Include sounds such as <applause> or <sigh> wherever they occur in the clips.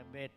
A bit.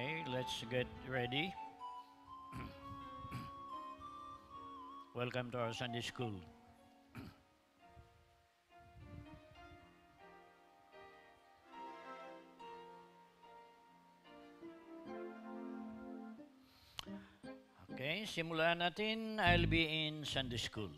Okay, let's get ready. <clears throat> Welcome to our Sunday school. <clears throat> okay, simulan natin. I'll be in Sunday school.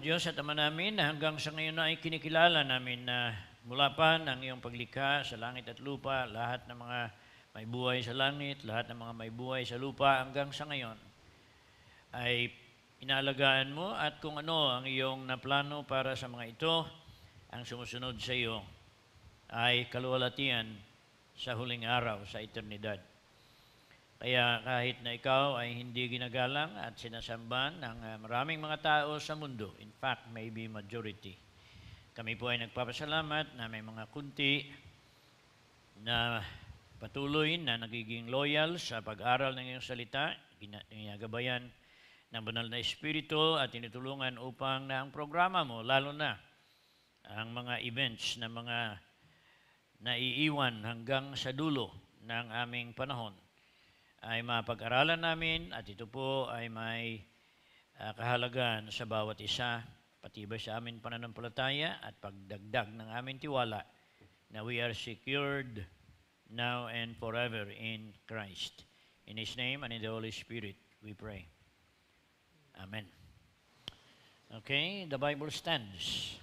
Diyos at Ama namin na hanggang sa ngayon ay kinikilala namin na mula pa ng iyong paglikha sa langit at lupa, lahat ng mga may buhay sa langit, lahat ng mga may buhay sa lupa hanggang sa ngayon ay inalagaan mo at kung ano ang iyong naplano para sa mga ito, ang sumusunod sa iyo ay kaluwalatian sa huling araw, sa eternidad. Kaya kahit na ikaw ay hindi ginagalang at sinasamba ng eh, maraming mga tao sa mundo, in fact, maybe majority, kami po ay nagpapasalamat na may mga kunti na patuloy na nagiging loyal sa pag-aral ng iyong salita, ginagabayan ng banal na espiritu at tinutulungan upang na ang programa mo, lalo na ang mga events na mga naiiwan hanggang sa dulo ng aming panahon ay mapag-aralan namin at ito po ay may uh, ah, kahalagan sa bawat isa, patibay sa amin pananampalataya at pagdagdag ng aming tiwala na we are secured now and forever in Christ. In His name and in the Holy Spirit, we pray. Amen. Okay, the Bible stands.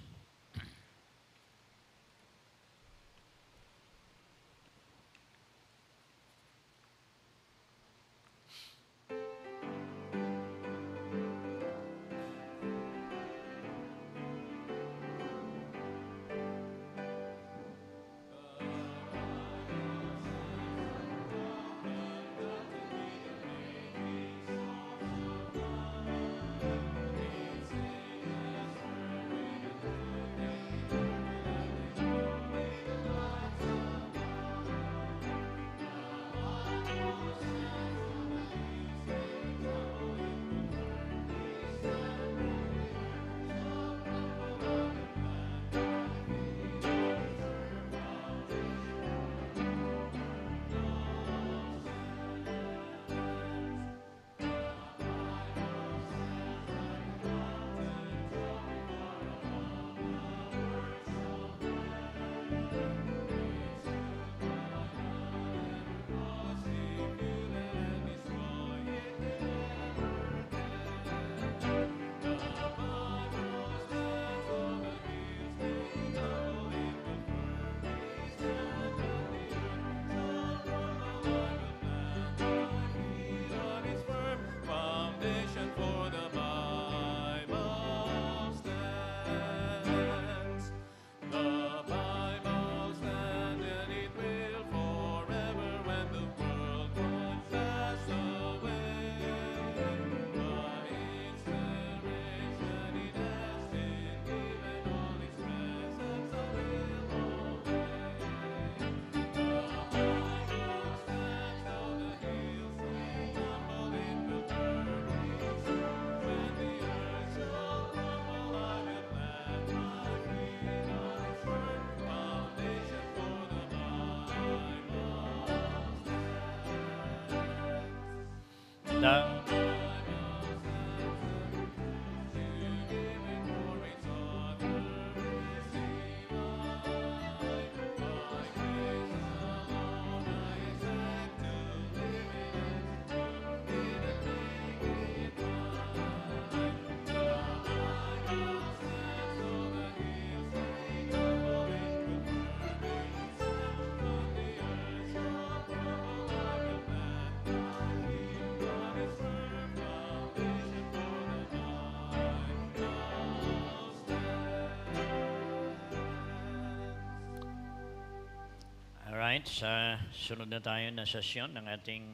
sa sunod na tayo na sesyon ng ating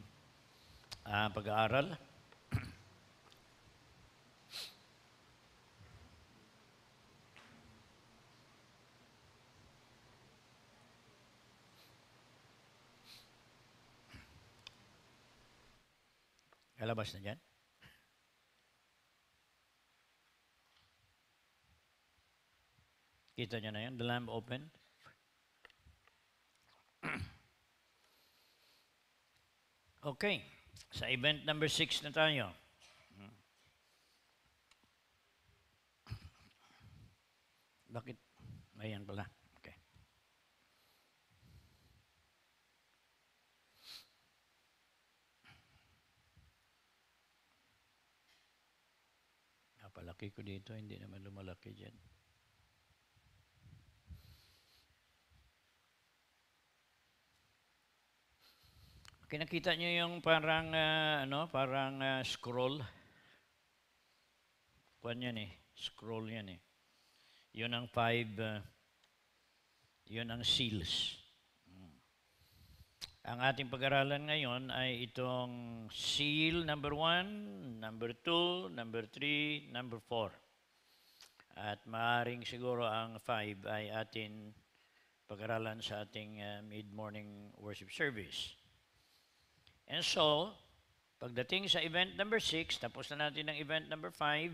uh, pag-aaral. Lalabas na dyan? Kita nyo na yan, the lamp opened. <clears throat> Okay. Sa event number 6 na tayo. <clears throat> Bakit? Ayan pala. Okay. Napalaki ko dito, hindi naman lumalaki dyan. Kinakita niyo yung parang, uh, ano, parang uh, scroll? Kuan ni, eh. Scroll yan eh. Yun ang five, uh, yun ang seals. Hmm. Ang ating pag-aralan ngayon ay itong seal number one, number two, number three, number four. At maaring siguro ang five ay atin pag-aralan sa ating uh, mid-morning worship service. And so, pagdating sa event number 6, tapos na natin ang event number 5.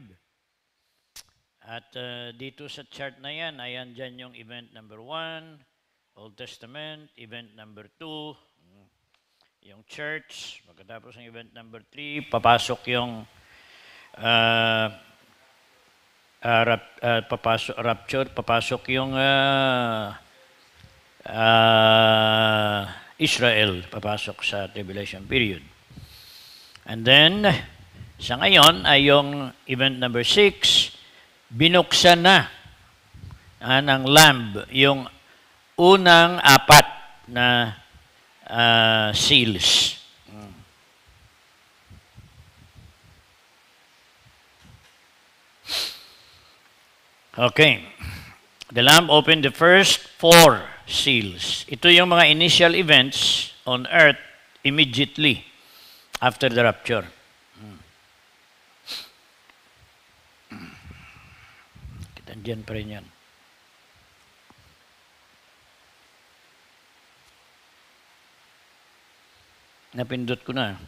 At uh, dito sa chart na yan, ayan dyan yung event number 1, Old Testament, event number 2, mm, yung church. Pagkatapos ng event number 3, papasok yung uh, uh, rap, uh, papasok, rapture, papasok yung uh, uh, Israel papasok sa tribulation period. And then, sa ngayon ay yung event number 6, binuksan na ah, ng lamb yung unang apat na uh, seals. Okay. The lamb opened the first four seals. Ito yung mga initial events on earth immediately after the rapture. Nandiyan pa rin yan. Napindot ko na.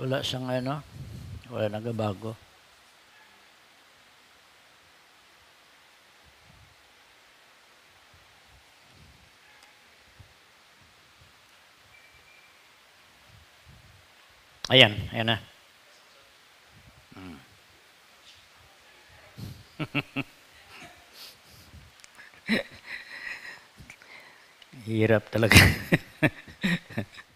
Wala siyang ano, wala nagabago. Ayan, ayan na. Hmm. <laughs> Hirap talaga. <laughs>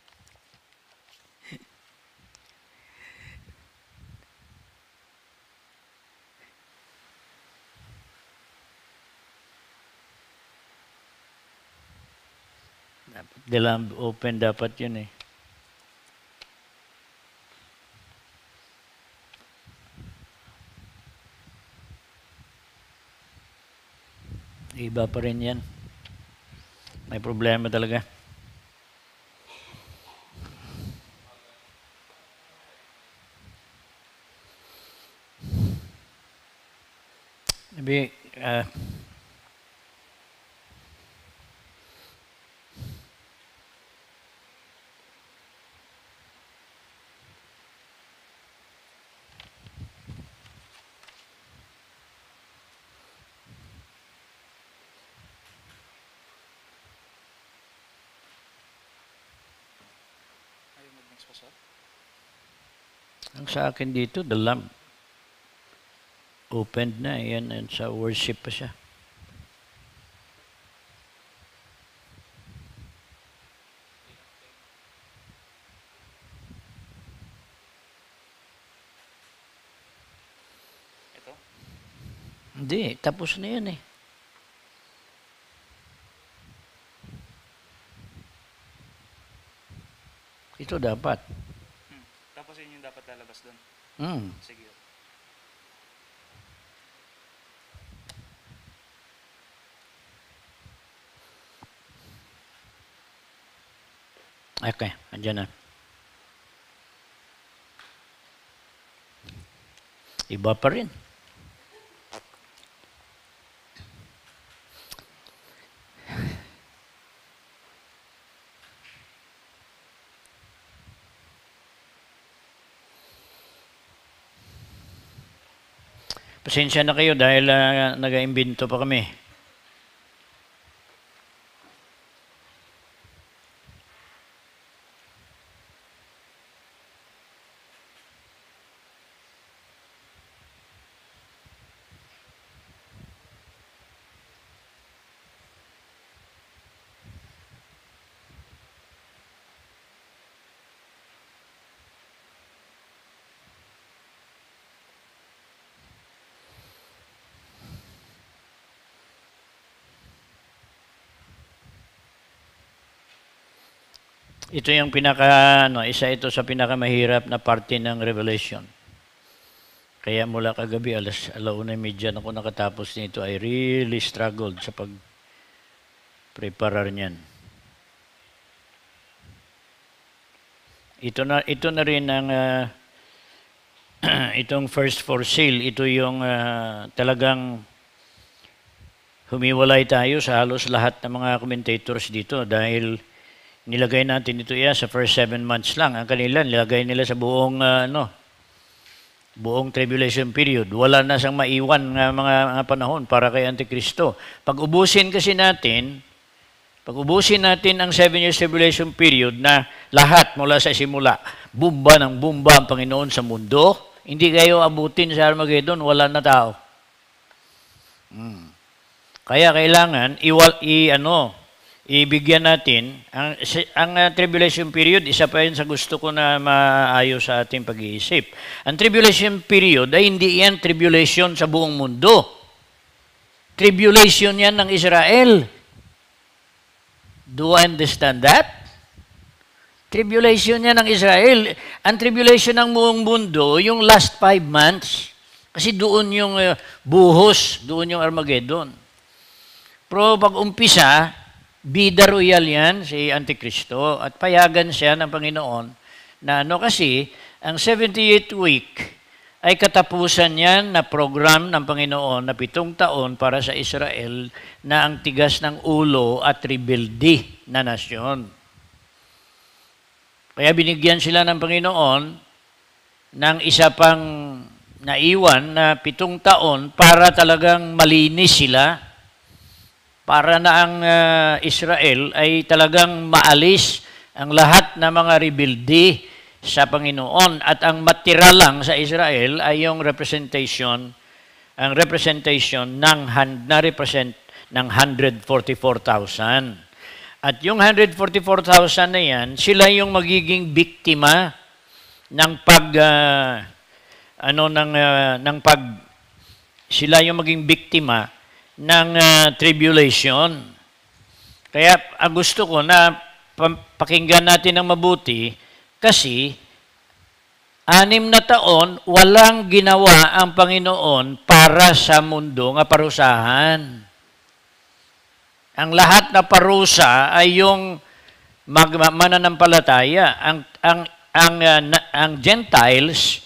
dalam open dapat yun eh. Iba pa rin yan. May problema talaga. sa akin dito, the lamp. Opened na, yan, and sa worship pa siya. Ito? Hindi, tapos na yan eh. Ito dapat butas doon. Mm. Sige. Okay, andyan na. Iba pa rin. Pasensya na kayo dahil uh, ah, nag-imbento pa kami. Ito yung pinaka, ano, isa ito sa pinakamahirap na parte ng Revelation. Kaya mula kagabi, alas alauna media na ako nakatapos nito, I really struggled sa pag-preparar niyan. Ito na, ito na rin ang, uh, <clears throat> itong first for sale, ito yung uh, talagang humiwalay tayo sa halos lahat ng mga commentators dito dahil nilagay natin ito iya sa first seven months lang. Ang kanila, nilagay nila sa buong, uh, ano, buong tribulation period. Wala na sang maiwan ng mga, mga panahon para kay Antikristo. Pag ubusin kasi natin, pag ubusin natin ang seven years tribulation period na lahat mula sa simula, bumba ng bumba ang Panginoon sa mundo, hindi kayo abutin sa Armageddon, wala na tao. Hmm. Kaya kailangan iwal i ano ibigyan natin. Ang, ang uh, tribulation period, isa pa yun sa gusto ko na maayos sa ating pag-iisip. Ang tribulation period ay hindi yan tribulation sa buong mundo. Tribulation yan ng Israel. Do I understand that? Tribulation yan ng Israel. Ang tribulation ng buong mundo, yung last five months, kasi doon yung uh, buhos, doon yung Armageddon. Pero pag umpisa, Bida royal yan, si Antikristo, at payagan siya ng Panginoon na ano kasi, ang 78 week ay katapusan yan na program ng Panginoon na pitong taon para sa Israel na ang tigas ng ulo at rebuildi na nasyon. Kaya binigyan sila ng Panginoon ng isa pang naiwan na pitong taon para talagang malinis sila para na ang uh, Israel ay talagang maalis ang lahat ng mga rebelde sa Panginoon at ang matira lang sa Israel ay yung representation ang representation ng hand, na represent ng 144,000. At yung 144,000 na yan, sila yung magiging biktima ng pag uh, ano ng uh, ng pag sila yung maging biktima ng uh, tribulation. Kaya ang gusto ko na pakinggan natin ng mabuti kasi anim na taon walang ginawa ang Panginoon para sa mundo ng parusahan. Ang lahat na parusa ay yung mag mananampalataya. Ang ang ang uh, na, ang Gentiles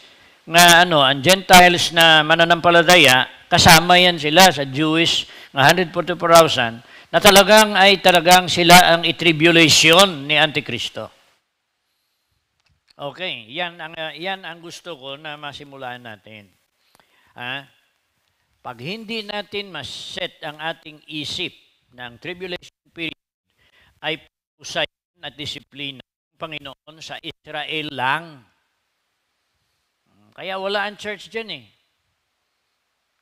nga ano, ang Gentiles na mananampalataya, kasama yan sila sa Jewish na 144,000 na talagang ay talagang sila ang itribulation ni Antikristo. Okay, yan ang, yan ang gusto ko na masimulaan natin. Ha? Pag hindi natin maset ang ating isip ng tribulation period, ay pusayan at disiplina ng Panginoon sa Israel lang kaya wala ang church dyan eh.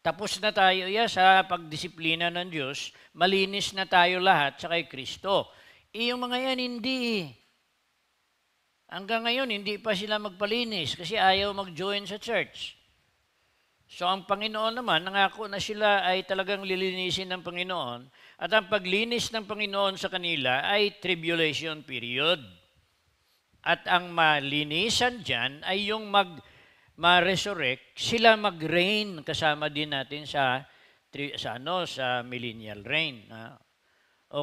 Tapos na tayo ya sa pagdisiplina ng Diyos, malinis na tayo lahat sa kay Kristo. Iyong eh, mga yan, hindi. Hanggang ngayon, hindi pa sila magpalinis kasi ayaw mag-join sa church. So ang Panginoon naman, nangako na sila ay talagang lilinisin ng Panginoon at ang paglinis ng Panginoon sa kanila ay tribulation period. At ang malinisan dyan ay yung mag- ma-resurrect, sila mag-reign kasama din natin sa sa ano sa millennial reign. Uh,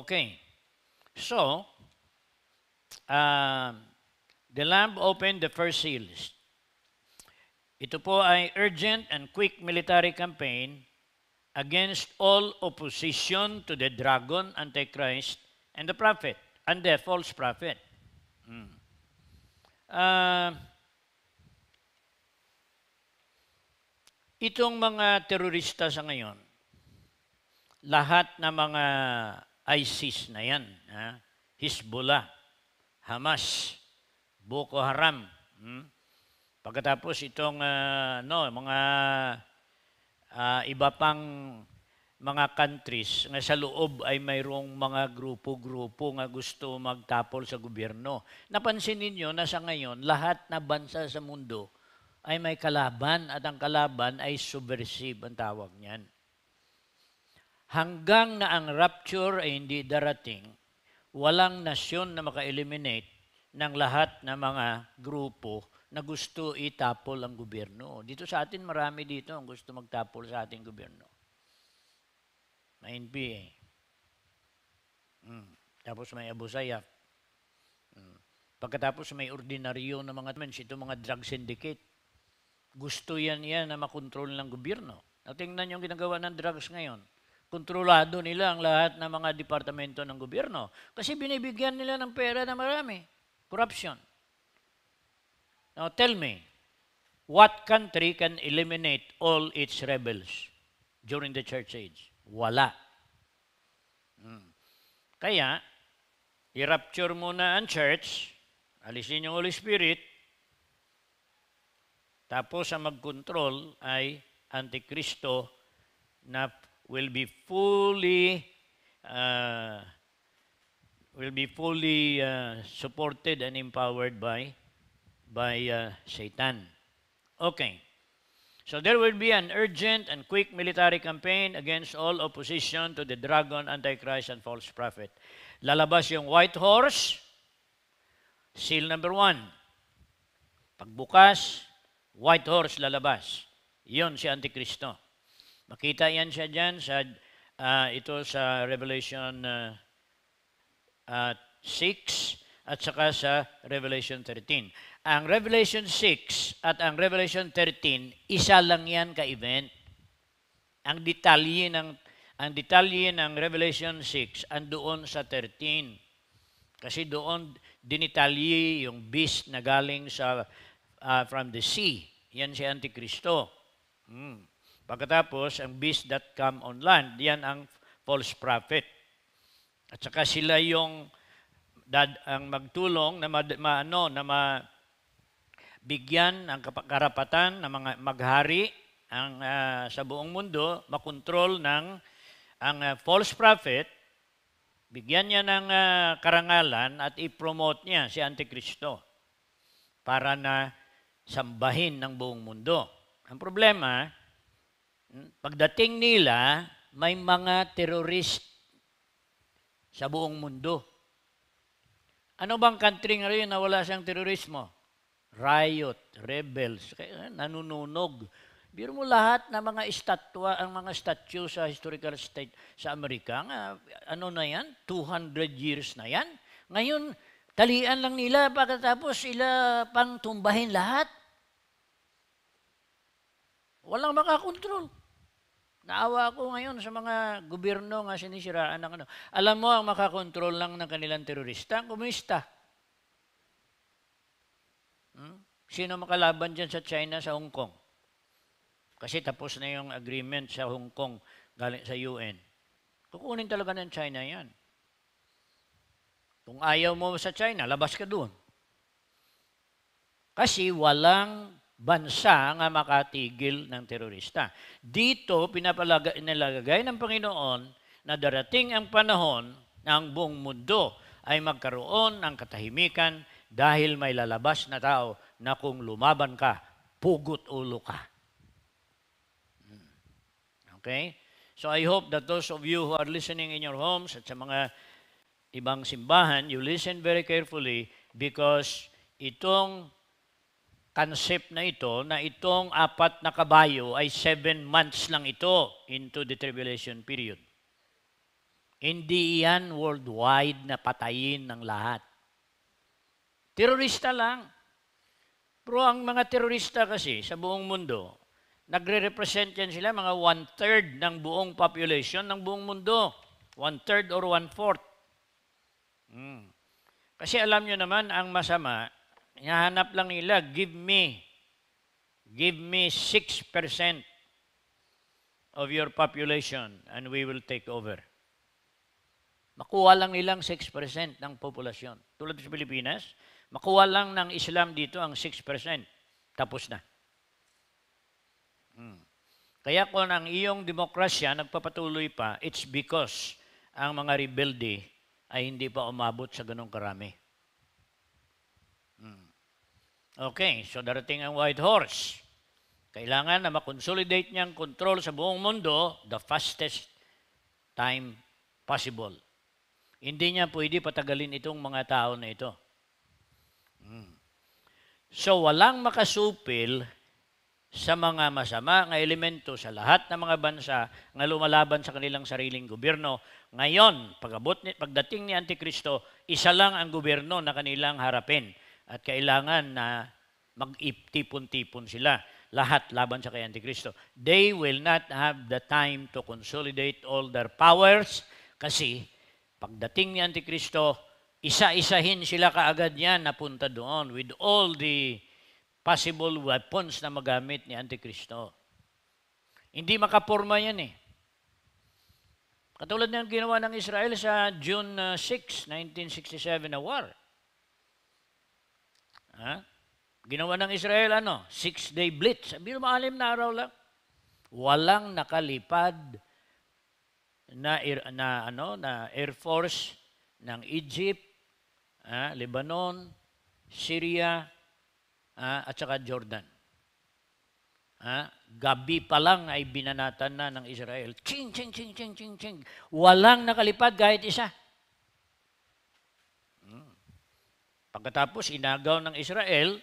okay. So, uh, the Lamb opened the first seals. Ito po ay urgent and quick military campaign against all opposition to the dragon, antichrist, and the prophet, and the false prophet. Hmm. Uh, Itong mga terorista sa ngayon, lahat na mga ISIS na yan, ha? Hezbollah, Hamas, Boko Haram, hmm? Pagkatapos itong uh, ah, no, mga uh, iba pang mga countries na sa loob ay mayroong mga grupo-grupo na gusto magtapol sa gobyerno. Napansin ninyo na sa ngayon, lahat na bansa sa mundo ay may kalaban at ang kalaban ay subversive ang tawag niyan. Hanggang na ang rapture ay hindi darating, walang nasyon na maka-eliminate ng lahat ng mga grupo na gusto itapol ang gobyerno. Dito sa atin, marami dito ang gusto magtapol sa ating gobyerno. May NPA. Mm. Tapos may Abu Sayyaf. Mm. Pagkatapos may ordinaryo ng mga men, ito mga drug syndicate. Gusto yan yan na makontrol ng gobyerno. Natingnan yung ginagawa ng drugs ngayon. Kontrolado nila ang lahat ng mga departamento ng gobyerno. Kasi binibigyan nila ng pera na marami. Corruption. Now tell me, what country can eliminate all its rebels during the church age? Wala. Hmm. Kaya, i-rapture muna ang church, alisin yung Holy Spirit, tapos ang magkontrol ay Antikristo na will be fully uh, will be fully uh, supported and empowered by by uh, Satan. Okay. So there will be an urgent and quick military campaign against all opposition to the dragon, antichrist, and false prophet. Lalabas yung white horse, seal number one. Pagbukas, White Horse lalabas. Yun si Antikristo. Makita yan siya dyan sa, uh, ito sa Revelation uh, uh, 6 at saka sa Revelation 13. Ang Revelation 6 at ang Revelation 13, isa lang yan ka-event. Ang detalye ng ang detalye ng Revelation 6 andoon sa 13. Kasi doon dinitalye yung beast na galing sa uh, from the sea. Yan si Antikristo. Hmm. Pagkatapos, ang beast that come on land, yan ang false prophet. At saka sila yung dad, ang magtulong na maano ma, ano, na ma, bigyan ang karapatan ng mga maghari ang uh, sa buong mundo makontrol ng ang uh, false prophet bigyan niya ng uh, karangalan at i-promote niya si Antikristo para na sambahin ng buong mundo. Ang problema, hmm, pagdating nila, may mga terrorist sa buong mundo. Ano bang country ngayon na wala siyang terorismo? Riot, rebels, nanununog. Biro mo lahat ng mga estatwa, ang mga statue sa historical state sa Amerika, ano na yan? 200 years na yan? Ngayon, Talian lang nila pagkatapos sila pang tumbahin lahat. Walang makakontrol. Naawa ako ngayon sa mga gobyerno nga sinisiraan ng ano. Alam mo, ang makakontrol lang ng kanilang terorista, ang komunista. Hmm? Sino makalaban dyan sa China, sa Hong Kong? Kasi tapos na yung agreement sa Hong Kong galing sa UN. Kukunin talaga ng China yan. Kung ayaw mo sa China, labas ka doon. Kasi walang bansa nga makatigil ng terorista. Dito, pinapalagay ng Panginoon na darating ang panahon na ang buong mundo ay magkaroon ng katahimikan dahil may lalabas na tao na kung lumaban ka, pugot ulo ka. Hmm. Okay? So I hope that those of you who are listening in your homes at sa mga ibang simbahan, you listen very carefully because itong concept na ito, na itong apat na kabayo ay seven months lang ito into the tribulation period. Hindi iyan worldwide na patayin ng lahat. Terorista lang. Pero ang mga terorista kasi sa buong mundo, nagre-represent yan sila mga one-third ng buong population ng buong mundo. One-third or one-fourth. Mm. Kasi alam nyo naman, ang masama, hinahanap lang nila, give me, give me 6% of your population and we will take over. Makuha lang nilang 6% ng populasyon. Tulad sa Pilipinas, makuha lang ng Islam dito ang 6%. Tapos na. Hmm. Kaya kung ang iyong demokrasya nagpapatuloy pa, it's because ang mga rebelde ay hindi pa umabot sa ganong karami. Hmm. Okay, so darating ang White Horse. Kailangan na makonsolidate niya control sa buong mundo the fastest time possible. Hindi niya pwede patagalin itong mga tao na ito. Hmm. So walang makasupil sa mga masama nga elemento sa lahat ng mga bansa nga lumalaban sa kanilang sariling gobyerno ngayon, pagabot ni, pagdating ni Antikristo, isa lang ang gobyerno na kanilang harapin at kailangan na mag-tipon-tipon sila lahat laban sa kay Antikristo. They will not have the time to consolidate all their powers kasi pagdating ni Antikristo, isa-isahin sila kaagad yan napunta doon with all the possible weapons na magamit ni Antikristo. Hindi makaporma yan eh. Katulad ng ginawa ng Israel sa June 6, uh, 1967 na war. Ha? Ginawa ng Israel ano? Six-day blitz. Sabi mo, alim na araw lang. Walang nakalipad na, na, ano, na Air Force ng Egypt, ha? Lebanon, Syria, ha? at saka Jordan. Ha? Gabi pa lang ay binanatan na ng Israel. Ching, ching, ching, ching, ching, ching. Walang nakalipad kahit isa. Hmm. Pagkatapos inagaw ng Israel,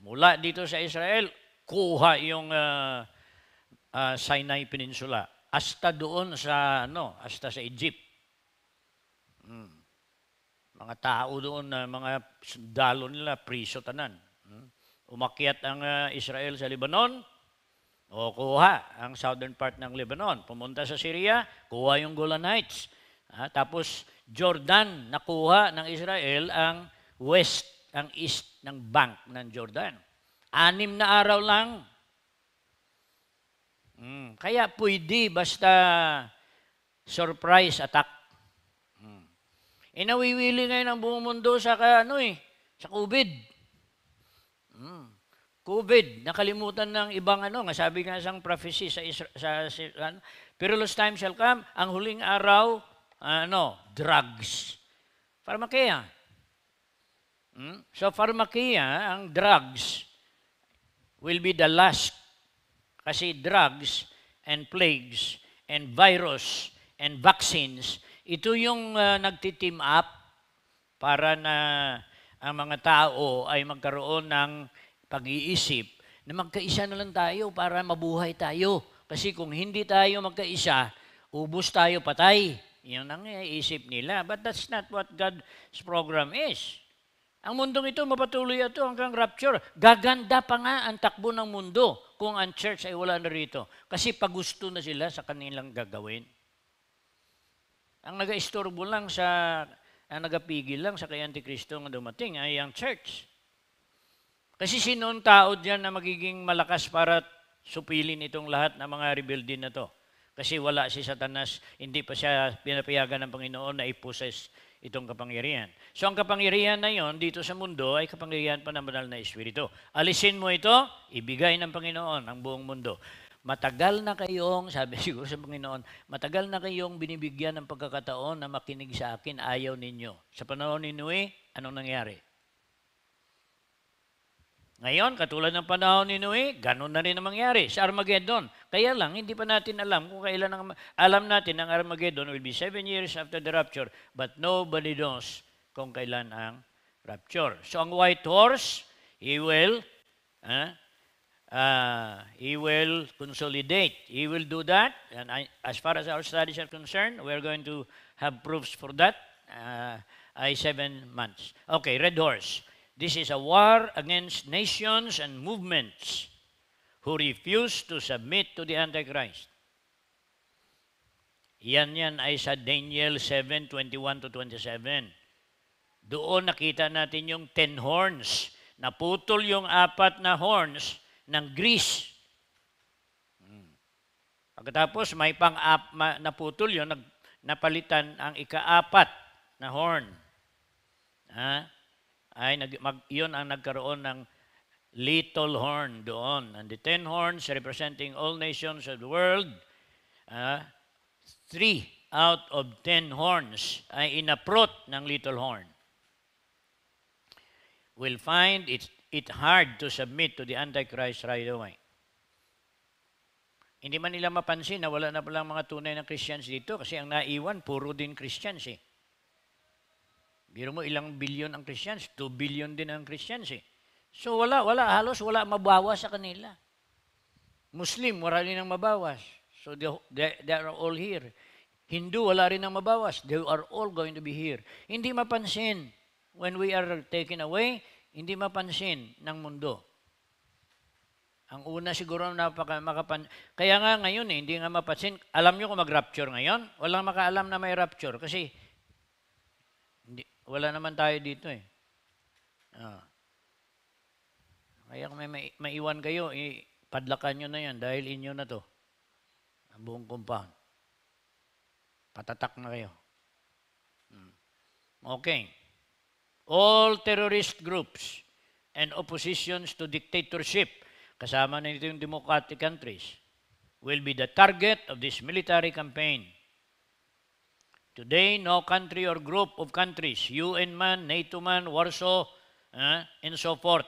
mula dito sa Israel, kuha yung uh, uh, Sinai Peninsula. Hasta doon sa, ano, hasta sa Egypt. Hmm. Mga tao doon, uh, mga sundalo nila, priso tanan. Umakyat ang ah, Israel sa Lebanon, o kuha ang southern part ng Lebanon. Pumunta sa Syria, kuha yung Golanites. Ha? Ah, tapos Jordan, nakuha ng Israel ang west, ang east ng bank ng Jordan. Anim na araw lang. Hmm. Kaya pwede basta surprise attack. Hmm. Inawiwili ngayon ang buong mundo sa ano eh, sa COVID. Mm. COVID, nakalimutan ng ibang ano, nga sabi nga isang prophecy sa, Isra- sa, sa ano, perilous time shall come, ang huling araw, ano, drugs. Pharmakia. Hmm? So pharmakia, ang drugs, will be the last. Kasi drugs and plagues and virus and vaccines, ito yung uh, nagti-team up para na ang mga tao ay magkaroon ng pag-iisip na magkaisa na lang tayo para mabuhay tayo. Kasi kung hindi tayo magkaisa, ubos tayo patay. Yun ang isip nila. But that's not what God's program is. Ang mundong ito, mapatuloy ito hanggang rapture. Gaganda pa nga ang takbo ng mundo kung ang church ay wala na rito. Kasi pagusto na sila sa kanilang gagawin. Ang nag lang sa ang nagapigil lang sa kay Antikristo na dumating ay ang church. Kasi sino ang tao dyan na magiging malakas para supilin itong lahat ng mga rebuilding na to? Kasi wala si Satanas, hindi pa siya pinapayagan ng Panginoon na ipossess itong kapangyarihan. So ang kapangyarihan na yon dito sa mundo ay kapangyarihan pa ng banal na Espiritu. Alisin mo ito, ibigay ng Panginoon ang buong mundo. Matagal na kayong, <laughs> sabi siguro sa Panginoon, matagal na kayong binibigyan ng pagkakataon na makinig sa akin, ayaw ninyo. Sa panahon ni Noe, anong nangyari? Ngayon, katulad ng panahon ni Noe, ganun na rin ang mangyari sa Armageddon. Kaya lang, hindi pa natin alam kung kailan ang, alam natin ang Armageddon will be seven years after the rapture, but nobody knows kung kailan ang rapture. So ang white horse, he will, eh, Uh, he will consolidate. He will do that. And I, as far as our studies are concerned, we're going to have proofs for that. Uh, I seven months. Okay, Red Horse. This is a war against nations and movements who refuse to submit to the Antichrist. Yan yan ay sa Daniel 7, 21 to 27. Doon nakita natin yung ten horns. Naputol yung apat na horns ng Greece. Hmm. Pagkatapos may pang-up naputol yun, nag, napalitan ang ikaapat na horn. Ha? Ay, nag, mag, yun ang nagkaroon ng little horn doon. And the ten horns representing all nations of the world, ha? three out of ten horns ay inaprot ng little horn. We'll find its it hard to submit to the Antichrist right away. Hindi man nila mapansin na wala na palang mga tunay na Christians dito kasi ang naiwan, puro din Christians eh. Biro mo ilang billion ang Christians, 2 billion din ang Christians eh. So wala, wala, halos wala mabawas sa kanila. Muslim, wala rin ang mabawas. So they, they, they are all here. Hindu, wala rin ang mabawas. They are all going to be here. Hindi mapansin when we are taken away, hindi mapansin ng mundo. Ang una siguro napaka makapan Kaya nga ngayon eh, hindi nga mapansin. Alam niyo kung mag-rapture ngayon? Walang makaalam na may rapture kasi hindi, wala naman tayo dito eh. Ah. Kaya kung may, may maiwan kayo, eh, padlakan niyo na yan dahil inyo na to. Ang buong compound. Patatak na kayo. Hmm. Okay all terrorist groups and oppositions to dictatorship, kasama na ito yung democratic countries, will be the target of this military campaign. Today, no country or group of countries, UN man, NATO man, Warsaw, uh, and so forth,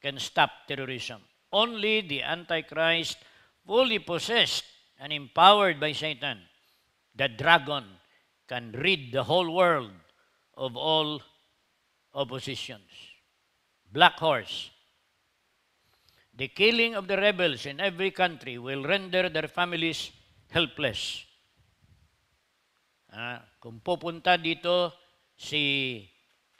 can stop terrorism. Only the Antichrist, fully possessed and empowered by Satan, the dragon, can rid the whole world of all oppositions. Black Horse. The killing of the rebels in every country will render their families helpless. Ah, kung pupunta dito si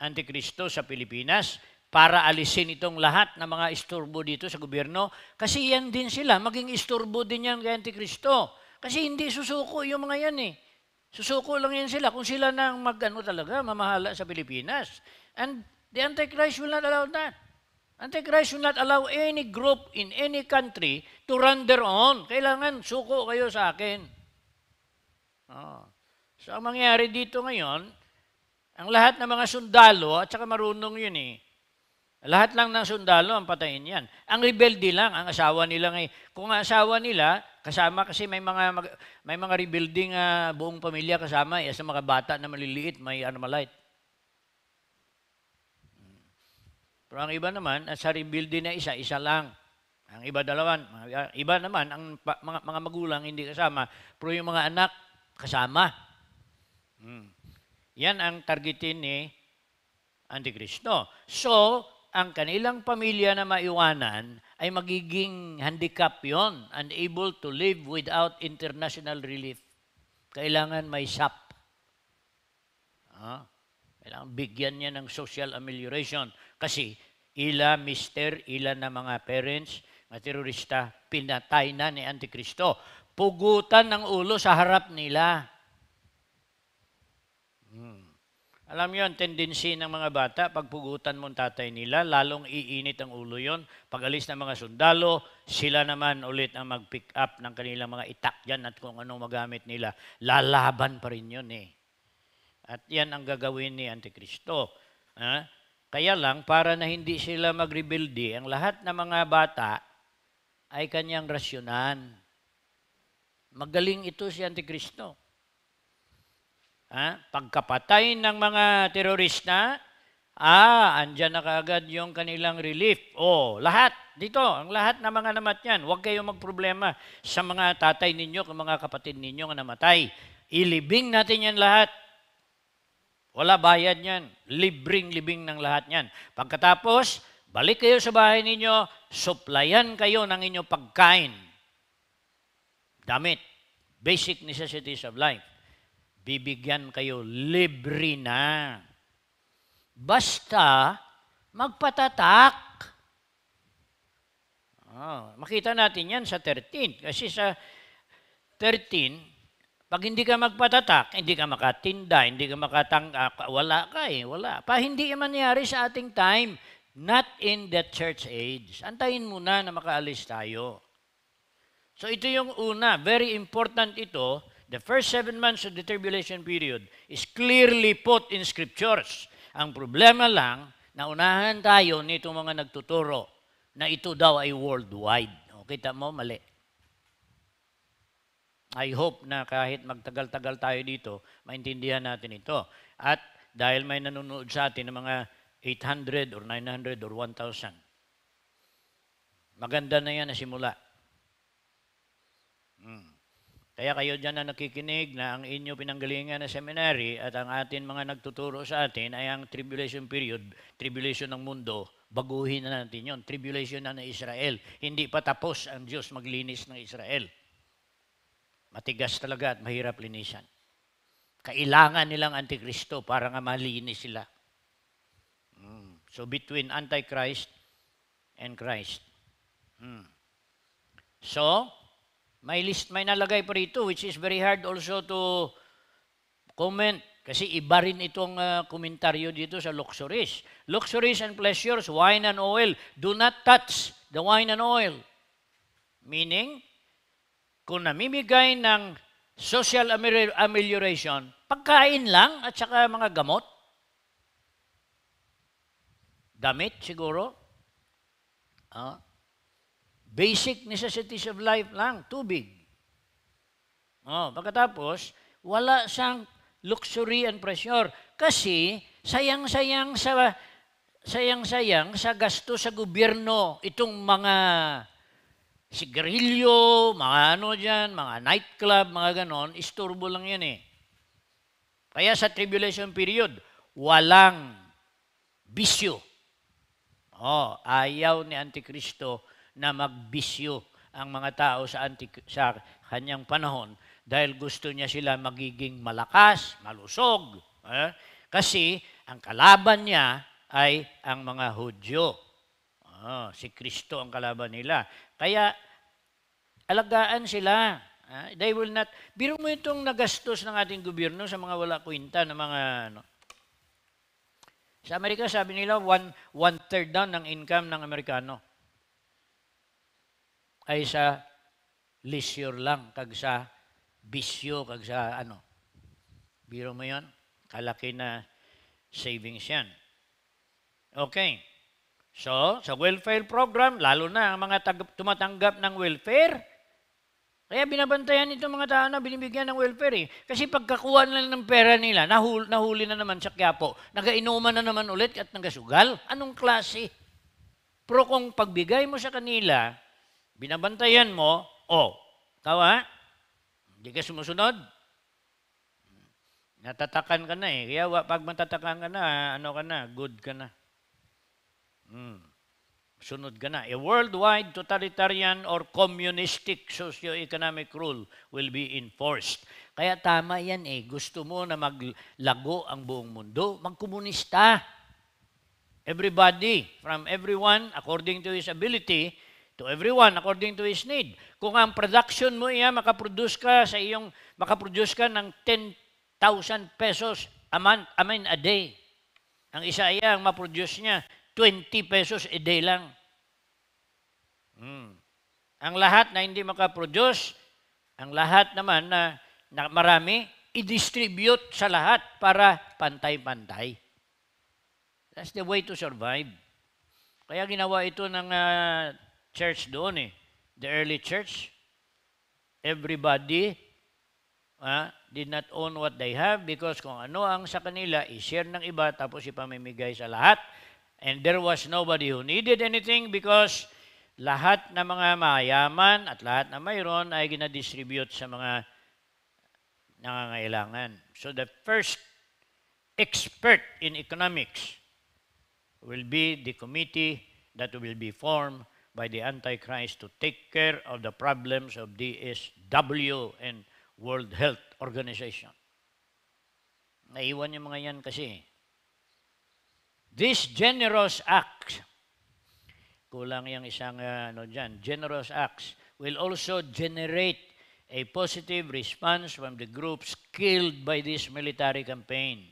Antikristo sa Pilipinas para alisin itong lahat ng mga istorbo dito sa gobyerno, kasi yan din sila, maging istorbo din yan kay Antikristo. Kasi hindi susuko yung mga yan eh. Susuko lang yan sila kung sila nang magano talaga, mamahala sa Pilipinas. And the Antichrist will not allow that. Antichrist will not allow any group in any country to run their own. Kailangan suko kayo sa akin. Oh. So ang mangyari dito ngayon, ang lahat ng mga sundalo, at saka marunong yun eh, lahat lang ng sundalo ang patayin yan. Ang rebelde lang, ang asawa nila ngayon. Kung ang asawa nila, Kasama kasi may mga mag, may mga rebuilding uh, buong pamilya kasama eh, sa mga bata na maliliit may animalite. Hmm. Pero ang iba naman, ah, sa rebuilding na isa, isa lang. Ang iba dalawan, ah, iba naman ang pa, mga mga magulang hindi kasama, pero yung mga anak kasama. Hmm. Yan ang targetin ni Antikristo. So, ang kanilang pamilya na maiwanan ay magiging handicap yon unable to live without international relief. Kailangan may SAP. Ha? Kailangan bigyan niya ng social amelioration. Kasi ila mister, ila na mga parents, mga terorista, pinatay na ni Antikristo. Pugutan ng ulo sa harap nila. Alam yon tendency ng mga bata, pagpugutan mo tatay nila, lalong iinit ang ulo yon. Pag alis ng mga sundalo, sila naman ulit ang mag-pick up ng kanilang mga itak yan at kung anong magamit nila. Lalaban pa rin yun eh. At yan ang gagawin ni Antikristo. Ha? Kaya lang, para na hindi sila mag magrebelde, eh, ang lahat ng mga bata ay kanyang rasyonan. Magaling ito si Antikristo. Ah, pagkapatay ng mga terorista, ah, andyan na kaagad yung kanilang relief. Oh, lahat. Dito, ang lahat ng na mga namatyan. Huwag kayong magproblema sa mga tatay ninyo, mga kapatid ninyo na namatay. Ilibing natin yan lahat. Wala bayad yan. Libring-libing ng lahat yan. Pagkatapos, balik kayo sa bahay ninyo, suplayan kayo ng inyong pagkain. Damit. Basic necessities of life bibigyan kayo libre na. Basta magpatatak. Oh, makita natin yan sa 13. Kasi sa 13, pag hindi ka magpatatak, hindi ka makatinda, hindi ka makatang, wala ka eh, wala. Pa hindi yan mangyari sa ating time, not in the church age. Antayin muna na makaalis tayo. So ito yung una, very important ito, The first seven months of the tribulation period is clearly put in scriptures. Ang problema lang, naunahan tayo nito mga nagtuturo na ito daw ay worldwide. O, kita mo, mali. I hope na kahit magtagal-tagal tayo dito, maintindihan natin ito. At dahil may nanonood sa atin ng mga 800 or 900 or 1,000, maganda na yan na simula. Hmm. Kaya kayo dyan na nakikinig na ang inyo pinanggalingan na seminary at ang atin mga nagtuturo sa atin ay ang tribulation period, tribulation ng mundo, baguhin na natin yon. Tribulation na ng Israel. Hindi pa tapos ang Diyos maglinis ng Israel. Matigas talaga at mahirap linisan. Kailangan nilang Antikristo para nga malinis sila. Hmm. So between Antichrist and Christ. Hmm. So, may list, may nalagay pa rito which is very hard also to comment kasi iba rin itong uh, komentaryo dito sa luxuries. Luxuries and pleasures, wine and oil, do not touch the wine and oil. Meaning, kung namimigay ng social amelioration, pagkain lang at saka mga gamot, damit siguro, ah, Basic necessities of life lang, tubig. Oh, pagkatapos, wala siyang luxury and pressure kasi sayang-sayang sa sayang-sayang sa gasto sa gobyerno itong mga sigarilyo, mga ano dyan, mga nightclub, mga ganon, isturbo lang yan eh. Kaya sa tribulation period, walang bisyo. Oh, ayaw ni Antikristo na magbisyo ang mga tao sa, antik- sa kanyang panahon dahil gusto niya sila magiging malakas, malusog. Eh? Kasi ang kalaban niya ay ang mga Hudyo. Oh, si Kristo ang kalaban nila. Kaya alagaan sila. Uh, they will not, biro mo itong nagastos ng ating gobyerno sa mga wala kwenta ng mga ano. Sa Amerika, sabi nila, one, one third down ng income ng Amerikano ay sa leisure lang kag sa bisyo kag sa ano. Biro mo 'yon? Kalaki na savings 'yan. Okay. So, sa welfare program, lalo na ang mga tumatanggap ng welfare, kaya binabantayan itong mga tao na binibigyan ng welfare eh. Kasi pagkakuha na ng pera nila, nahul, nahuli na naman sa Quiapo, nagainuman na naman ulit at nagasugal, anong klase? Pero kung pagbigay mo sa kanila, binabantayan mo, oh, ikaw ha? Hindi ka sumusunod? Natatakan ka na eh. Kaya pag matatakan ka na, ano ka na, good ka na. Hmm. Sunod ka na. A worldwide totalitarian or communistic socio-economic rule will be enforced. Kaya tama yan eh. Gusto mo na maglago ang buong mundo, magkomunista. Everybody, from everyone, according to his ability, to everyone according to his need. Kung ang production mo iya, makaproduce ka sa iyong, makaproduce ka ng 10,000 pesos a month, I mean a day. Ang isa iya, ang maproduce niya, 20 pesos a day lang. Hmm. Ang lahat na hindi makaproduce, ang lahat naman na, na marami, i-distribute sa lahat para pantay-pantay. That's the way to survive. Kaya ginawa ito ng uh, church doon eh. The early church, everybody ah, did not own what they have because kung ano ang sa kanila, i-share ng iba tapos ipamimigay sa lahat. And there was nobody who needed anything because lahat ng mga mayaman at lahat na mayroon ay ginadistribute sa mga nangangailangan. So the first expert in economics will be the committee that will be formed by the Antichrist to take care of the problems of DSW and World Health Organization. Naiwan yung mga yan kasi. This generous act, kulang yung isang uh, ano dyan, generous acts will also generate a positive response from the groups killed by this military campaign.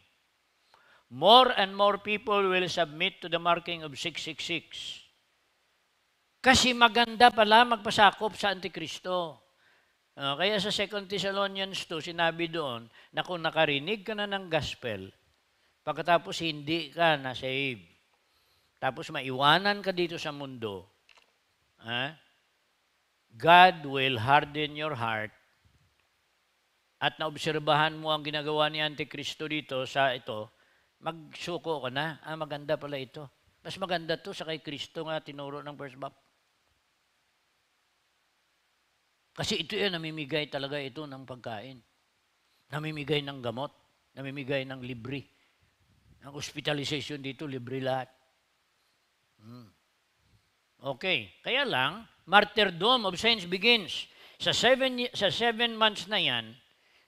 More and more people will submit to the marking of 666 kasi maganda pala magpasakop sa Antikristo. Uh, kaya sa 2 Thessalonians 2, sinabi doon na kung nakarinig ka na ng gospel, pagkatapos hindi ka na-save, tapos maiwanan ka dito sa mundo, ha? Huh? God will harden your heart at naobserbahan mo ang ginagawa ni Antikristo dito sa ito, magsuko ka na, ah, maganda pala ito. Mas maganda to sa kay Kristo nga tinuro ng first baptism. Kasi ito yan, namimigay talaga ito ng pagkain. Namimigay ng gamot. Namimigay ng libre. Ang hospitalization dito, libre lahat. Hmm. Okay. Kaya lang, martyrdom of saints begins. Sa seven, sa seven months na yan,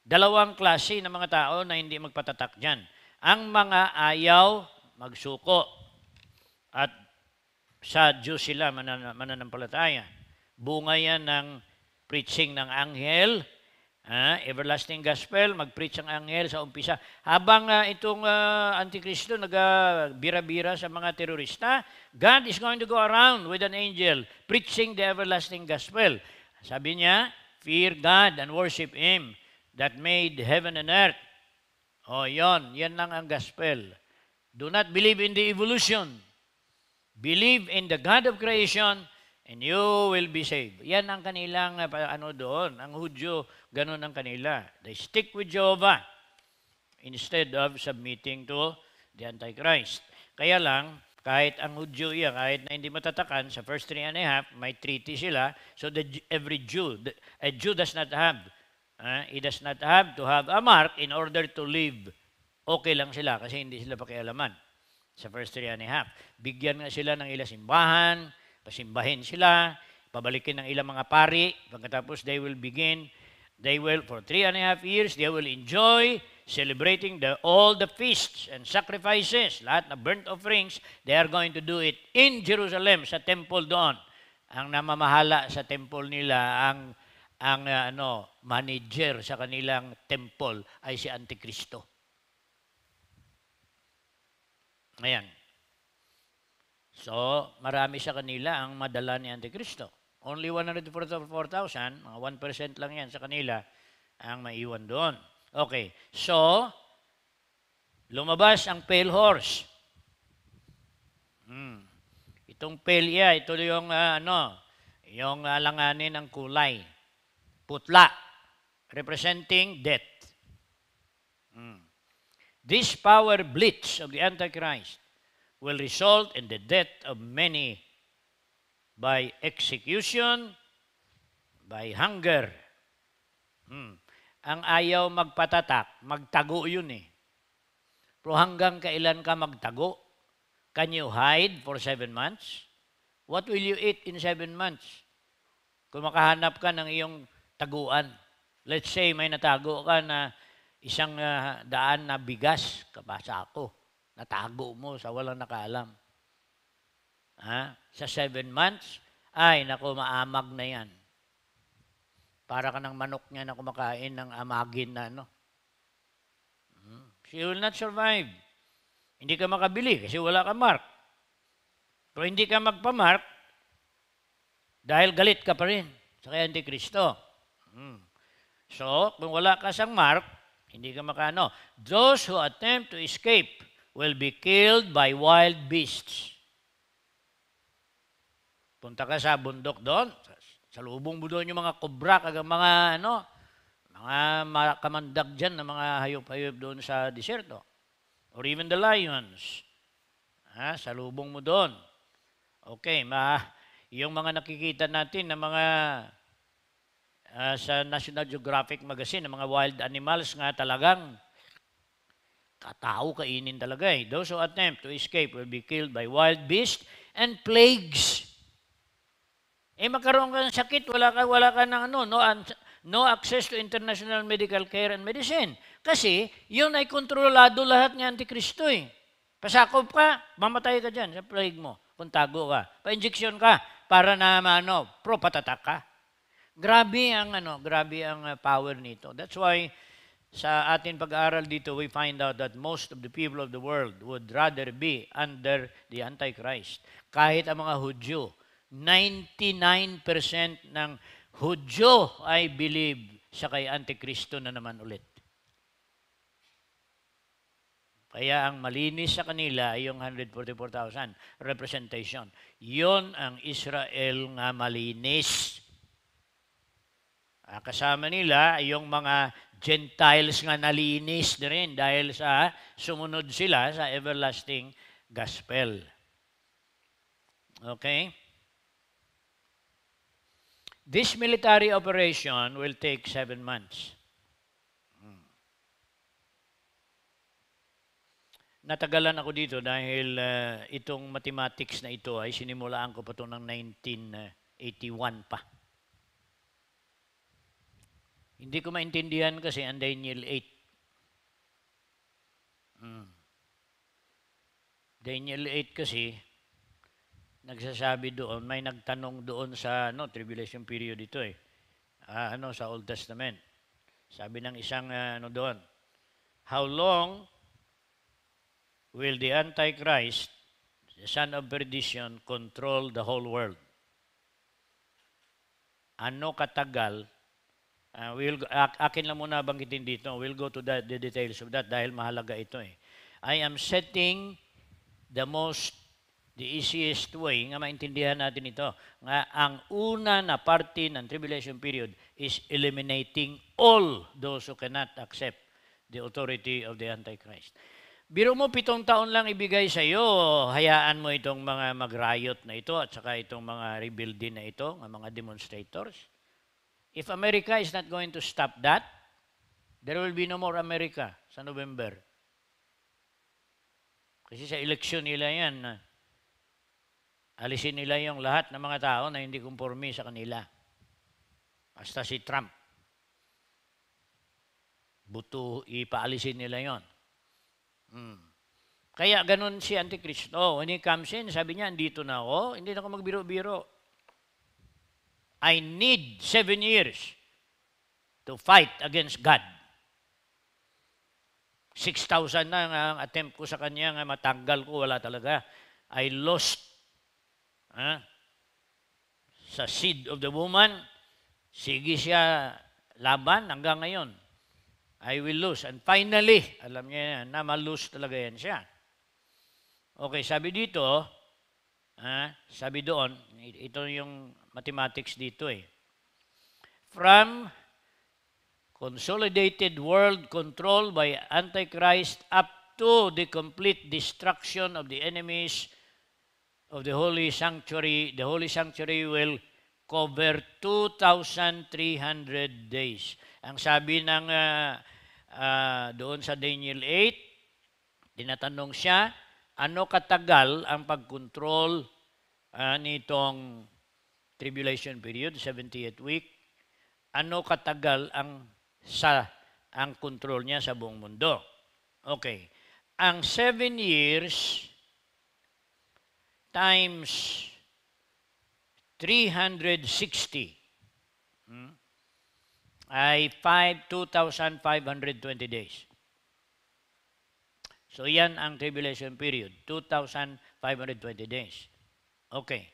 dalawang klase ng mga tao na hindi magpatatak dyan. Ang mga ayaw magsuko at sadyo sila manan- mananampalataya. Bunga yan ng preaching ng anghel, ah, everlasting gospel, mag-preach ang anghel sa umpisa. Habang uh, itong uh, Antikristo nagbira-bira uh, sa mga terorista, God is going to go around with an angel preaching the everlasting gospel. Sabi niya, fear God and worship Him that made heaven and earth. O oh, yon, yan lang ang gospel. Do not believe in the evolution. Believe in the God of creation and you will be saved. Yan ang kanilang eh, ano doon, ang Hudyo, ganun ang kanila. They stick with Jehovah instead of submitting to the Antichrist. Kaya lang, kahit ang Hudyo yan, kahit na hindi matatakan, sa first three and a half, may treaty sila. So the, every Jew, the, a eh, Jew does not have, uh, he does not have to have a mark in order to live. Okay lang sila kasi hindi sila pakialaman sa first three and a half. Bigyan nga sila ng ilang simbahan, pasimbahin sila, pabalikin ng ilang mga pari, pagkatapos they will begin, they will, for three and a half years, they will enjoy celebrating the, all the feasts and sacrifices, lahat na burnt offerings, they are going to do it in Jerusalem, sa temple doon. Ang namamahala sa temple nila, ang ang uh, ano manager sa kanilang temple ay si Antikristo. Ayan. So, marami sa kanila ang madala ni Antikristo. Only 144,000, mga 1% lang yan sa kanila, ang maiwan doon. Okay, so, lumabas ang pale horse. Hmm. Itong pale yeah, ito yung uh, ano, yung uh, langanin ng kulay. Putla, representing death. Hmm. This power blitz of the Antichrist will result in the death of many by execution, by hunger. Hmm. Ang ayaw magpatatak, magtago yun eh. Pero hanggang kailan ka magtago? Can you hide for seven months? What will you eat in seven months? Kung makahanap ka ng iyong taguan. Let's say may natago ka na isang uh, daan na bigas, kabasa ako. Natago mo sa walang nakaalam. Ha? Sa seven months, ay, naku, maamag na yan. Para ka ng manok niya na kumakain ng amagin na, ano. Hmm. She will not survive. Hindi ka makabili kasi wala ka mark. Pero hindi ka magpamark dahil galit ka pa rin sa kay Antikristo. Hmm. So, kung wala ka sang mark, hindi ka makano. Those who attempt to escape will be killed by wild beasts. Punta ka sa bundok doon, sa lubong doon yung mga kubra, kag mga ano, mga kamandag dyan na mga hayop-hayop doon sa disyerto. Or even the lions. Ha, Sa lubong mo doon. Okay, ma, yung mga nakikita natin na mga uh, sa National Geographic Magazine, ng mga wild animals nga talagang Katao kainin talaga eh. Those who attempt to escape will be killed by wild beasts and plagues. Eh magkaroon ka ng sakit, wala ka, wala ka ng ano, no, no access to international medical care and medicine. Kasi yun ay kontrolado lahat ng Antikristo eh. Pasakop ka, mamatay ka dyan sa plague mo kung tago ka. Pa-injection ka para na ano, pro patatak ka. Grabe ang ano, grabe ang ah, power nito. That's why sa ating pag-aaral dito, we find out that most of the people of the world would rather be under the Antichrist. Kahit ang mga Hudyo, 99% ng Hudyo ay believe sa kay Antikristo na naman ulit. Kaya ang malinis sa kanila ay yung 144,000 representation. Yon ang Israel nga malinis. Ah, kasama nila yung mga Gentiles nga nalinis din rin dahil sa sumunod sila sa everlasting gospel. Okay? This military operation will take seven months. Hmm. Natagalan ako dito dahil uh, itong mathematics na ito ay sinimulaan ko pa ito ng 1981 pa. Hindi ko maintindihan kasi ang Daniel 8. Hmm. Daniel 8 kasi, nagsasabi doon, may nagtanong doon sa no, tribulation period ito eh. Ah, ano, sa Old Testament. Sabi ng isang uh, ano doon, How long will the Antichrist, the son of perdition, control the whole world? Ano katagal Uh, we'll, akin lang muna banggitin dito. We'll go to the, the details of that dahil mahalaga ito eh. I am setting the most, the easiest way, nga maintindihan natin ito, nga ang una na parte ng tribulation period is eliminating all those who cannot accept the authority of the Antichrist. Biro mo, pitong taon lang ibigay sa iyo, hayaan mo itong mga mag na ito at saka itong mga rebuilding na ito, ang mga demonstrators. If America is not going to stop that, there will be no more America sa November. Kasi sa eleksyon nila yan, ah, alisin nila yung lahat ng mga tao na hindi kumpormi sa kanila. Basta si Trump. Buto, ipaalisin nila yon. Hmm. Kaya ganun si Antikristo. When he comes in, sabi niya, andito na ako, hindi na ako magbiro-biro. I need seven years to fight against God. 6,000 na ang attempt ko sa kanya, nga matanggal ko, wala talaga. I lost ha? sa seed of the woman. Sige siya laban hanggang ngayon. I will lose. And finally, alam niya yan, na malose talaga yan siya. Okay, sabi dito, ha, sabi doon, ito yung mathematics dito eh. From consolidated world control by Antichrist up to the complete destruction of the enemies of the holy sanctuary. The holy sanctuary will cover 2,300 days. Ang sabi ng uh, uh, doon sa Daniel 8, dinatanong siya, ano katagal ang pagkontrol uh, nitong tribulation period, 78 week, ano katagal ang sa ang control niya sa buong mundo. Okay. Ang seven years times 360 hmm, ay 5, 2,520 days. So yan ang tribulation period, 2,520 days. Okay.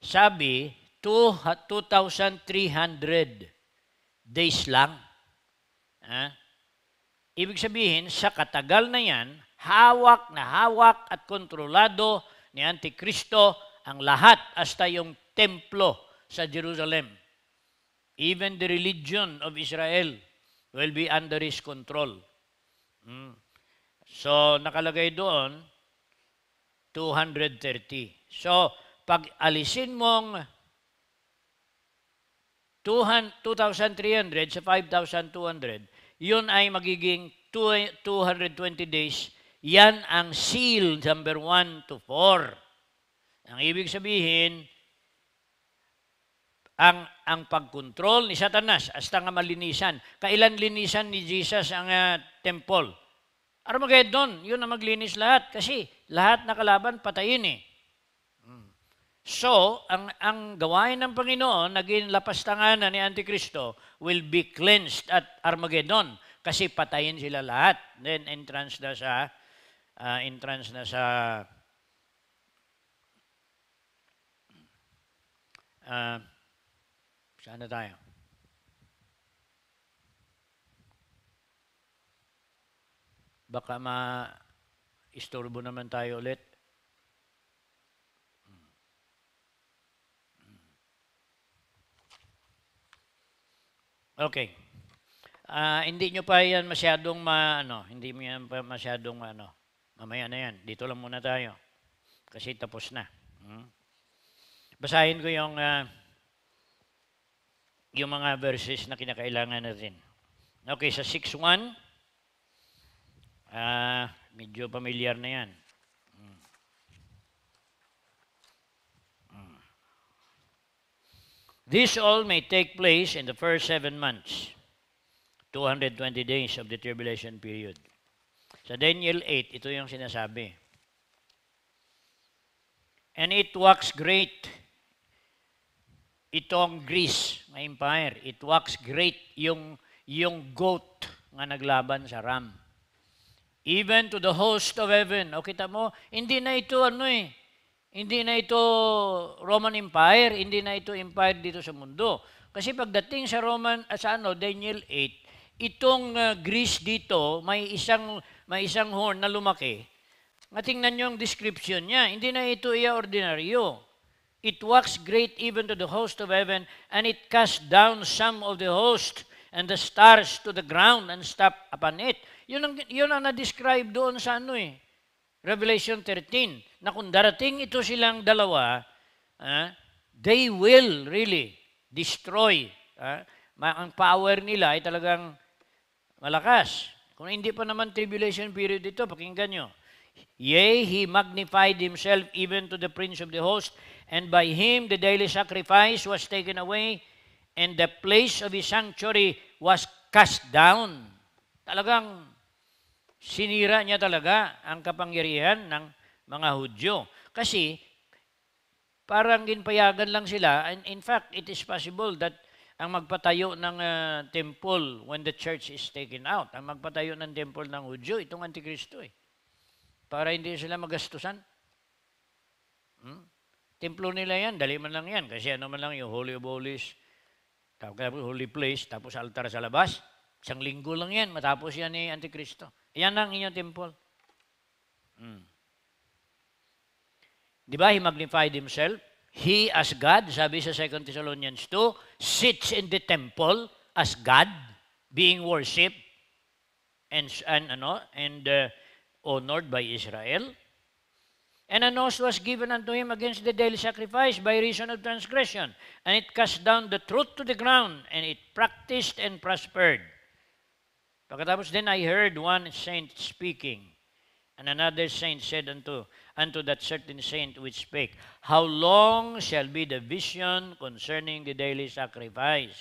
Sabi, 2,300 days lang. Ha? Ah? Ibig sabihin, sa katagal na yan, hawak na hawak at kontrolado ni Antikristo ang lahat hasta yung templo sa Jerusalem. Even the religion of Israel will be under his control. Hmm. So, nakalagay doon, 230. So, pag alisin mong 2,300 sa 5,200, yun ay magiging 220 days. Yan ang seal number 1 to 4. Ang ibig sabihin, ang ang pagkontrol ni Satanas hasta nga malinisan. Kailan linisan ni Jesus ang uh, temple? Armageddon, yun ang maglinis lahat kasi lahat na kalaban patayin eh. So, ang, ang gawain ng Panginoon, naging lapastangan ni Antikristo, will be cleansed at Armageddon kasi patayin sila lahat. Then, entrance na sa, uh, entrance na sa uh, saan na tayo? Baka ma-istorbo naman tayo ulit. Okay. Uh, hindi nyo pa yan masyadong maano, hindi mo yan pa masyadong ano. Mamaya na yan. Dito lang muna tayo. Kasi tapos na. Hmm? Basahin ko yung uh, yung mga verses na kinakailangan natin. Okay, sa 6.1, uh, ah, medyo pamilyar na yan. This all may take place in the first seven months, 220 days of the tribulation period. Sa Daniel 8, ito yung sinasabi. And it wax great. Itong Greece, na empire, it wax great yung, yung goat nga naglaban sa ram. Even to the host of heaven. O kita mo, hindi na ito ano eh, hindi na ito Roman Empire, hindi na ito empire dito sa mundo. Kasi pagdating sa Roman ah, sa ano, Daniel 8, itong uh, Greece dito may isang may isang horn na lumaki. Natingnan niyo yung description niya. Hindi na ito iya ordinaryo. It wax great even to the host of heaven, and it cast down some of the host and the stars to the ground and stop upon it. Yun ang, yun ang na-describe doon sa ano eh, Revelation 13, na kung darating ito silang dalawa, ah, they will really destroy. Ah, ang power nila ay talagang malakas. Kung hindi pa naman tribulation period ito, pakinggan nyo. Yea, he magnified himself even to the prince of the host, and by him the daily sacrifice was taken away, and the place of his sanctuary was cast down. Talagang sinira niya talaga ang kapangyarihan ng mga Hudyo. Kasi parang ginpayagan lang sila. And in fact, it is possible that ang magpatayo ng uh, temple when the church is taken out, ang magpatayo ng temple ng Hudyo, itong Antikristo eh. Para hindi sila magastusan. Hmm? Templo nila yan, dali man lang yan. Kasi ano man lang yung Holy of Holies, tapos Holy Place, tapos altar sa labas. Isang linggo lang yan, matapos yan ni eh, Antikristo. Yan ang inyong temple. Hmm. Di ba, he magnified himself? He as God, sabi sa 2 Thessalonians 2, sits in the temple as God, being worshipped and, and, ano, and uh, honored by Israel. And an oath was given unto him against the daily sacrifice by reason of transgression. And it cast down the truth to the ground, and it practiced and prospered. Pagkatapos then I heard one saint speaking, and another saint said unto, unto that certain saint which spake, How long shall be the vision concerning the daily sacrifice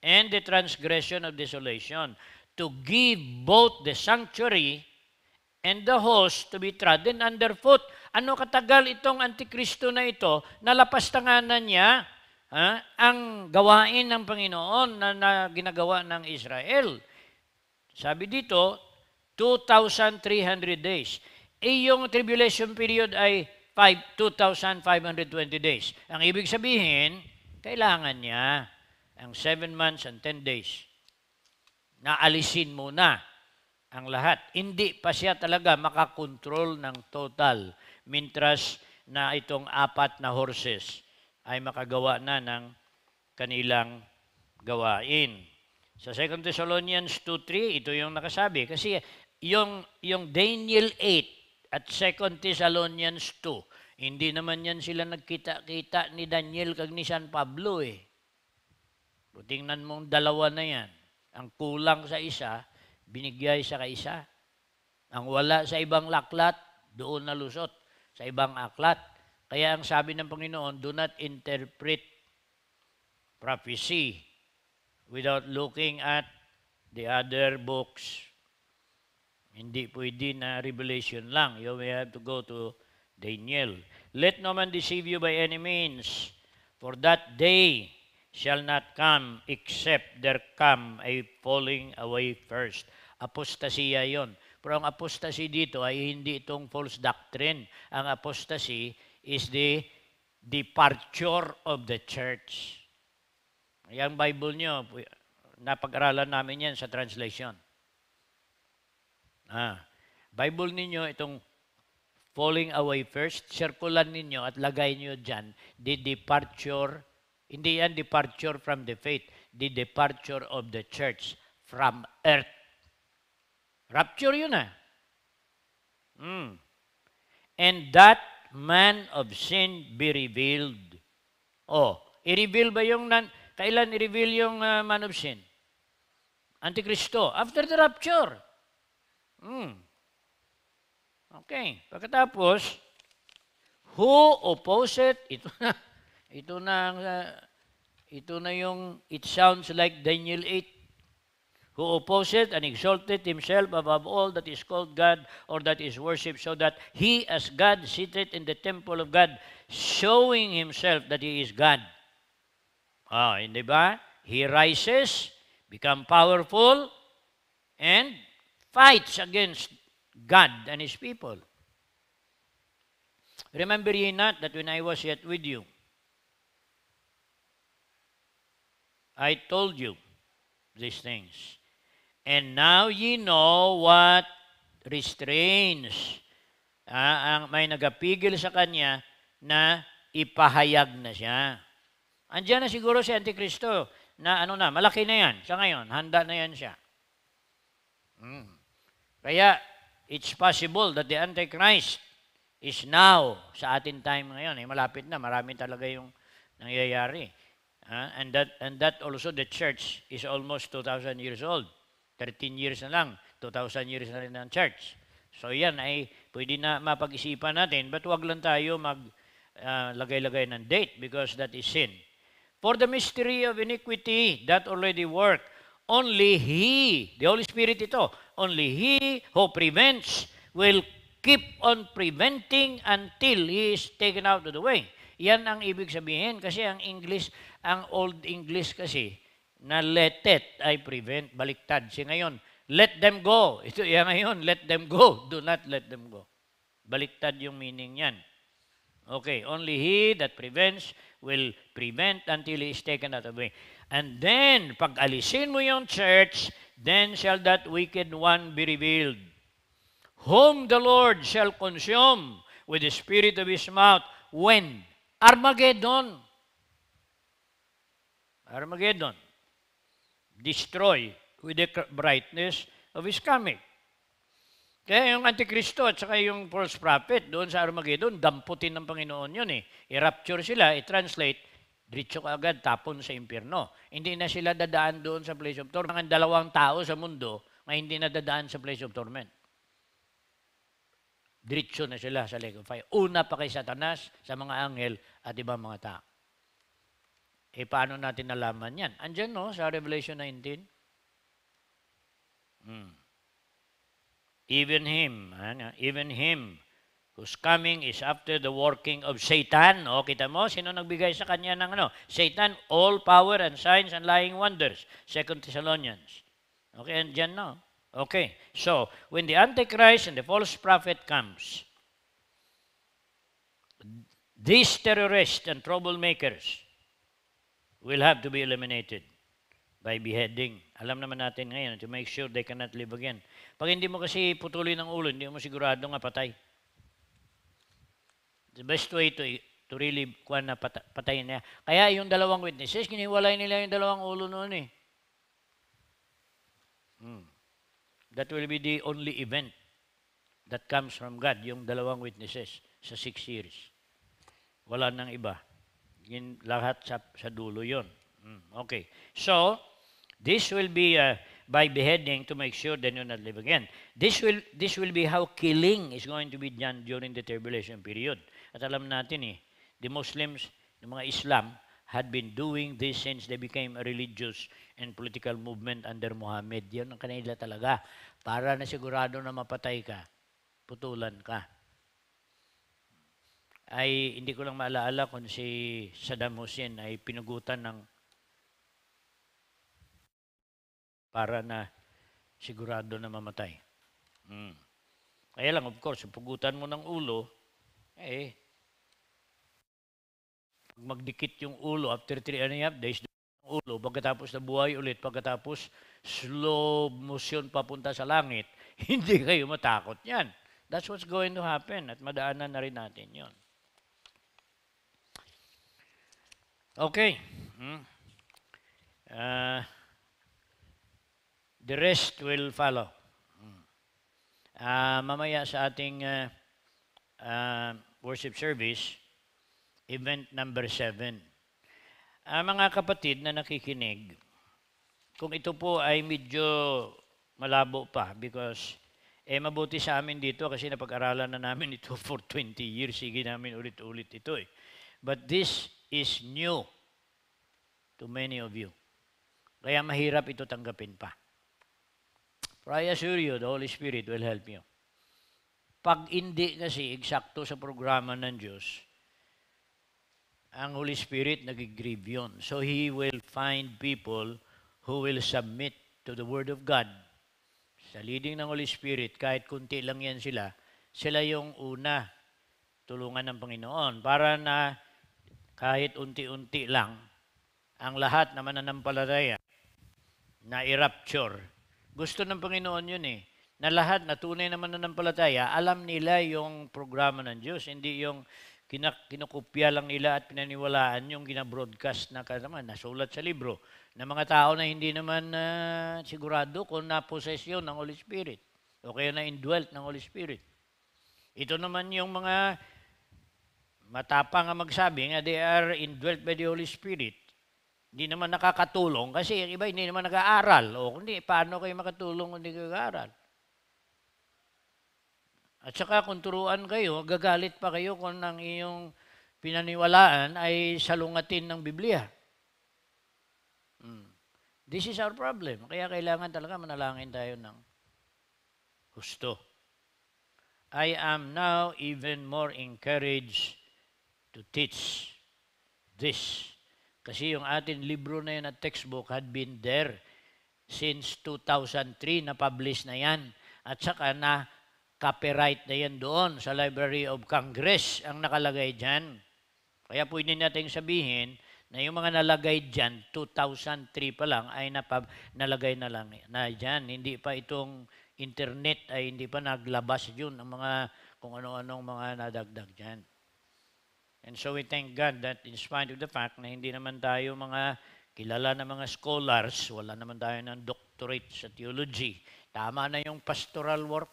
and the transgression of desolation, to give both the sanctuary and the host to be trodden underfoot? Ano katagal itong antikristo na ito, nalapastanganan niya ha, ang gawain ng Panginoon na, na ginagawa ng Israel? Sabi dito, 2,300 days. Iyong eh, tribulation period ay 2,520 days. Ang ibig sabihin, kailangan niya ang 7 months and 10 days. Naalisin muna ang lahat. Hindi pa siya talaga makakontrol ng total. Mintras na itong apat na horses ay makagawa na ng kanilang gawain. Sa 2 Thessalonians 2.3, ito yung nakasabi. Kasi yung, yung Daniel 8 at 2 Thessalonians 2, hindi naman yan sila nagkita-kita ni Daniel kag ni San Pablo eh. Kung tingnan mong dalawa na yan, ang kulang sa isa, binigay sa kaisa. Ang wala sa ibang laklat, doon na lusot Sa ibang aklat. Kaya ang sabi ng Panginoon, do not interpret prophecy without looking at the other books. Hindi pwede na Revelation lang. You may have to go to Daniel. Let no man deceive you by any means, for that day shall not come except there come a falling away first. Apostasia yon. Pero ang apostasy dito ay hindi itong false doctrine. Ang apostasy is the departure of the church. Yung Bible nyo, napag-aralan namin yan sa translation. Ah, Bible ninyo, itong falling away first, circulan ninyo at lagay niyo dyan, the departure, hindi yan departure from the faith, the departure of the church from earth. Rapture yun ah. Mm. And that man of sin be revealed. Oh, i-reveal ba yung nan Kailan i-reveal yung uh, man of sin? Antikristo. After the rapture. Hmm. Okay. Pagkatapos, who opposeth, ito na, <laughs> ito na, uh, ito na yung, it sounds like Daniel 8 who opposed and exalted himself above all that is called God or that is worshipped, so that he, as God, seated in the temple of God, showing himself that he is God. Oh, ah, hindi ba? He rises, become powerful, and fights against God and His people. Remember ye not that when I was yet with you, I told you these things. And now ye know what restrains ah, ang may nagapigil sa kanya na ipahayag na siya. Andiyan na siguro si Antikristo na ano na, malaki na yan sa ngayon. Handa na yan siya. Mm. Kaya, it's possible that the Antichrist is now sa ating time ngayon. Eh, malapit na, marami talaga yung nangyayari. Uh, and, that, and that also the church is almost 2,000 years old. 13 years na lang. 2,000 years na rin ng church. So yan ay pwede na mapag-isipan natin but wag lang tayo mag ah, lagay-lagay ng date because that is sin. For the mystery of iniquity that already work, only He, the Holy Spirit ito, only He who prevents will keep on preventing until He is taken out of the way. Yan ang ibig sabihin kasi ang English, ang Old English kasi, na let it ay prevent, baliktad. Si ngayon, let them go. <laughs> Ito yan ngayon, let them go. Do not let them go. Baliktad yung meaning yan. Okay, only he that prevents will prevent until he is taken out of way. And then, pag alisin mo yung church, then shall that wicked one be revealed, whom the Lord shall consume with the spirit of his mouth. When? Armageddon. Armageddon. Destroy with the brightness of his coming. Kaya yung Antikristo at saka yung false prophet doon sa Armageddon, damputin ng Panginoon yun eh. I-rapture sila, i-translate, diretso ka agad, tapon sa impyerno. Hindi na sila dadaan doon sa place of torment. Ang dalawang tao sa mundo na hindi na dadaan sa place of torment. Diretso na sila sa lake of fire. Una pa kay Satanas, sa mga anghel at ibang mga tao. Eh paano natin nalaman yan? Andiyan no, sa Revelation 19. Hmm even him, ano, even him whose coming is after the working of Satan. O, kita mo, sino nagbigay sa kanya ng ano? Satan, all power and signs and lying wonders. Second Thessalonians. Okay, and dyan no? Okay, so, when the Antichrist and the false prophet comes, these terrorists and troublemakers will have to be eliminated by beheading. Alam naman natin ngayon to make sure they cannot live again. Pag hindi mo kasi putuloy ng ulo, hindi mo sigurado nga patay. The best way to, to really kuan na pat, patayin niya. Kaya yung dalawang witnesses, kiniwalay nila yung dalawang ulo noon eh. Hmm. That will be the only event that comes from God, yung dalawang witnesses sa six years. Wala nang iba. Yun, lahat sa, sa dulo yon. Hmm. Okay. So, this will be a uh, by beheading to make sure that you not live again. This will, this will be how killing is going to be done during the tribulation period. At alam natin eh, the Muslims, the mga Islam, had been doing this since they became a religious and political movement under Muhammad. Yan ang kanila talaga. Para na sigurado na mapatay ka, putulan ka. Ay, hindi ko lang maalala kung si Saddam Hussein ay pinugutan ng para na sigurado na mamatay. Hmm. Kaya lang, of course, pugutan mo ng ulo, eh, pag magdikit yung ulo after three and a half days, ang ulo, pagkatapos na buhay ulit, pagkatapos slow motion papunta sa langit, <laughs> hindi kayo matakot yan. That's what's going to happen at madaanan na rin natin yon. Okay. Hmm. Uh, the rest will follow. Uh, mamaya sa ating uh, uh, worship service, event number 7. Uh, mga kapatid na nakikinig, kung ito po ay medyo malabo pa because eh mabuti sa amin dito kasi napag-aralan na namin ito <laughs> for 20 years. Sige namin ulit-ulit ito eh. But this is new to many of you. Kaya mahirap ito tanggapin pa. For I assure you, the Holy Spirit will help you. Pag hindi kasi eksakto sa programa ng Diyos, ang Holy Spirit nag-grieve yun. So He will find people who will submit to the Word of God. Sa leading ng Holy Spirit, kahit kunti lang yan sila, sila yung una tulungan ng Panginoon para na kahit unti-unti lang, ang lahat na mananampalataya na i-rapture gusto ng Panginoon yun eh. Na lahat na tunay na mananampalataya, alam nila yung programa ng Diyos, hindi yung kinak- lang nila at pinaniwalaan yung ginabroadcast na naman, nasulat sa libro, ng mga tao na hindi naman uh, sigurado kung na-possess yun ng Holy Spirit o kaya na-indwelt ng Holy Spirit. Ito naman yung mga matapang nga magsabi nga they are indwelt by the Holy Spirit hindi naman nakakatulong kasi yung iba hindi naman nag-aaral. O kundi, paano kayo makatulong kung hindi kayo nag-aaral? At saka kung turuan kayo, gagalit pa kayo kung ang iyong pinaniwalaan ay salungatin ng Biblia. Hmm. This is our problem. Kaya kailangan talaga manalangin tayo ng gusto. I am now even more encouraged to teach this kasi yung atin libro na yan at textbook had been there since 2003, na-publish na yan. At saka na copyright na yan doon sa Library of Congress ang nakalagay dyan. Kaya pwede nating sabihin na yung mga nalagay dyan, 2003 pa lang, ay napab- nalagay na lang na dyan. Hindi pa itong internet ay hindi pa naglabas yun ng mga kung ano-anong mga nadagdag dyan. And so we thank God that in spite of the fact na hindi naman tayo mga kilala na mga scholars, wala naman tayo ng doctorate sa theology. Tama na yung pastoral work.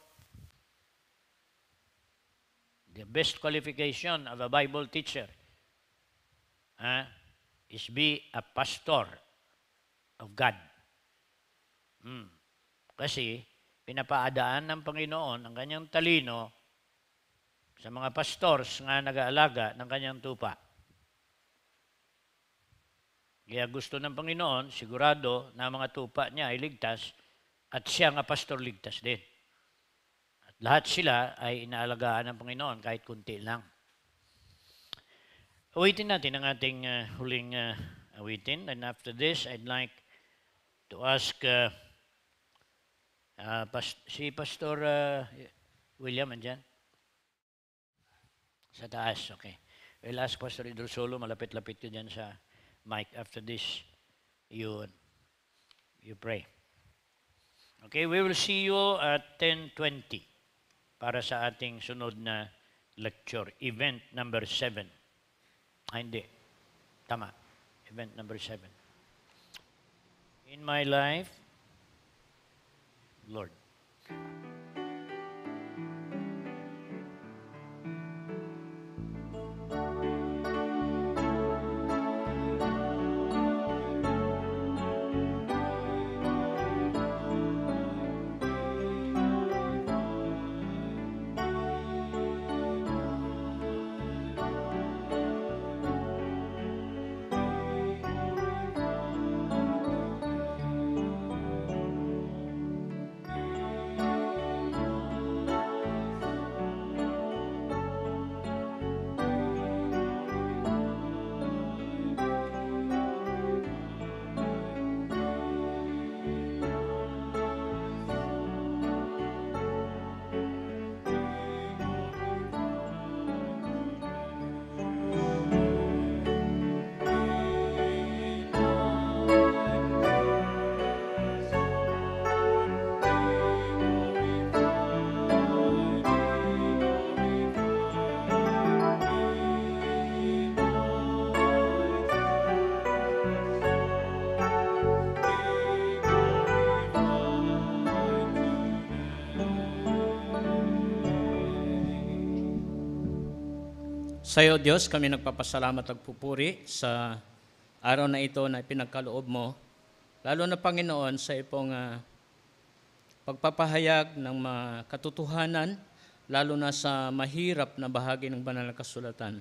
The best qualification of a Bible teacher huh, is be a pastor of God. Hmm. Kasi pinapaadaan ng Panginoon ang kanyang talino sa mga pastors nga nag-aalaga ng kanyang tupa. Kaya gusto ng Panginoon, sigurado na mga tupa niya ay ligtas at siya nga pastor ligtas din. At lahat sila ay inaalagaan ng Panginoon kahit kunti lang. Awitin natin ang ating uh, huling uh, awitin. And after this, I'd like to ask uh, uh, past- si Pastor uh, William andyan. Sa taas, okay. We'll eh, last Pastor Idol Solo, malapit-lapit ko dyan sa mic. After this, you, you pray. Okay, we will see you at 10.20 para sa ating sunod na lecture. Event number 7. Ah, hindi. Tama. Event number 7. In my life, Lord, Sa iyo, Diyos, kami nagpapasalamat at pupuri sa araw na ito na pinagkaloob mo, lalo na Panginoon sa ipong uh, pagpapahayag ng mga katotohanan, lalo na sa mahirap na bahagi ng banal na kasulatan.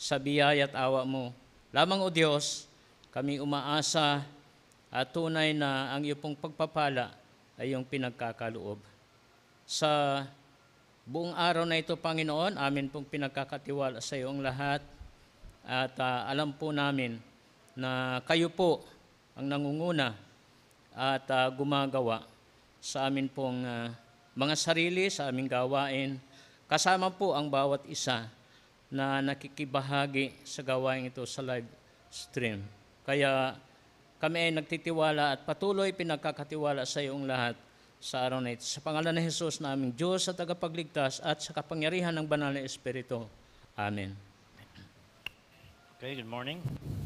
Sa biyaya at awa mo, lamang o Diyos, kami umaasa at tunay na ang iyong pagpapala ay iyong pinagkakaloob. Sa Buong araw na ito, Panginoon, amin pong pinagkakatiwala sa iyong lahat at uh, alam po namin na kayo po ang nangunguna at uh, gumagawa sa amin pong uh, mga sarili, sa aming gawain, kasama po ang bawat isa na nakikibahagi sa gawain ito sa live stream. Kaya kami ay nagtitiwala at patuloy pinagkakatiwala sa iyong lahat sa araw na ito. Sa pangalan ni Jesus na aming Diyos at tagapagligtas at sa kapangyarihan ng banal na Espiritu. Amen. Okay, good morning.